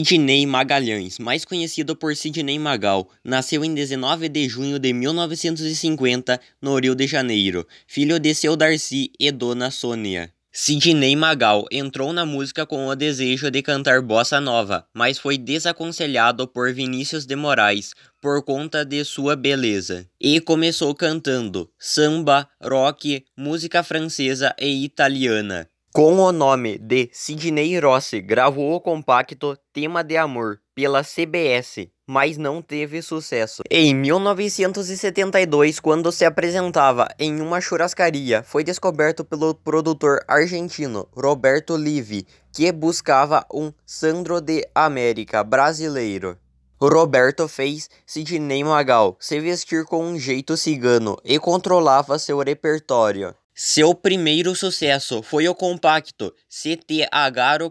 Sidney Magalhães, mais conhecido por Sidney Magal, nasceu em 19 de junho de 1950 no Rio de Janeiro, filho de seu Darcy e Dona Sônia. Sidney Magal entrou na música com o desejo de cantar bossa nova, mas foi desaconselhado por Vinícius de Moraes por conta de sua beleza. E começou cantando samba, rock, música francesa e italiana. Com o nome de Sidney Rossi, gravou o compacto Tema de Amor pela CBS, mas não teve sucesso. Em 1972, quando se apresentava em uma churrascaria, foi descoberto pelo produtor argentino Roberto Livi, que buscava um Sandro de América brasileiro. Roberto fez Sidney Magal se vestir com um jeito cigano e controlava seu repertório. Seu primeiro sucesso foi o compacto Se Te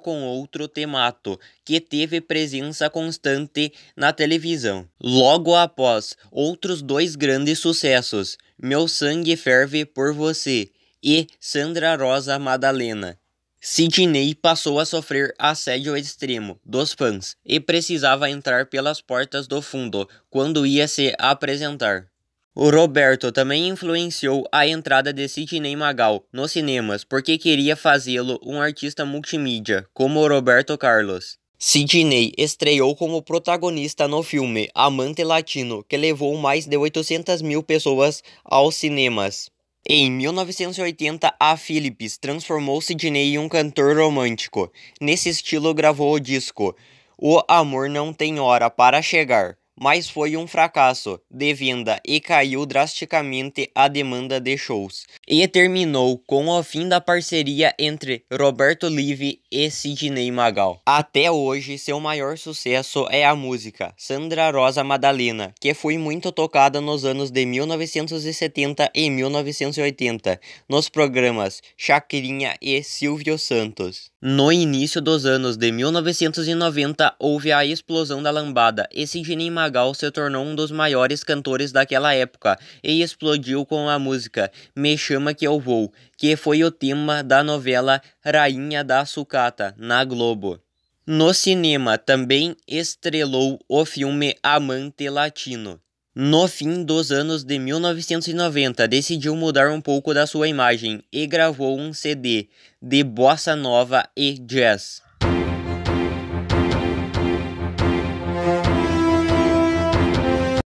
com Outro Temato, que teve presença constante na televisão. Logo após, outros dois grandes sucessos, Meu Sangue Ferve por Você e Sandra Rosa Madalena. Sidney passou a sofrer assédio extremo dos fãs e precisava entrar pelas portas do fundo quando ia se apresentar. O Roberto também influenciou a entrada de Sidney Magal nos cinemas porque queria fazê-lo um artista multimídia, como o Roberto Carlos. Sidney estreou como protagonista no filme Amante Latino, que levou mais de 800 mil pessoas aos cinemas. Em 1980, a Philips transformou Sidney em um cantor romântico. Nesse estilo, gravou o disco O Amor Não Tem Hora para Chegar mas foi um fracasso de venda e caiu drasticamente a demanda de shows. E terminou com o fim da parceria entre Roberto Live e Sidney Magal. Até hoje, seu maior sucesso é a música Sandra Rosa Madalena, que foi muito tocada nos anos de 1970 e 1980 nos programas Chacrinha e Silvio Santos. No início dos anos de 1990, houve a explosão da lambada e Sidney Magal Magal se tornou um dos maiores cantores daquela época e explodiu com a música Me Chama Que Eu Vou, que foi o tema da novela Rainha da Sucata, na Globo. No cinema também estrelou o filme Amante Latino. No fim dos anos de 1990, decidiu mudar um pouco da sua imagem e gravou um CD de bossa nova e jazz.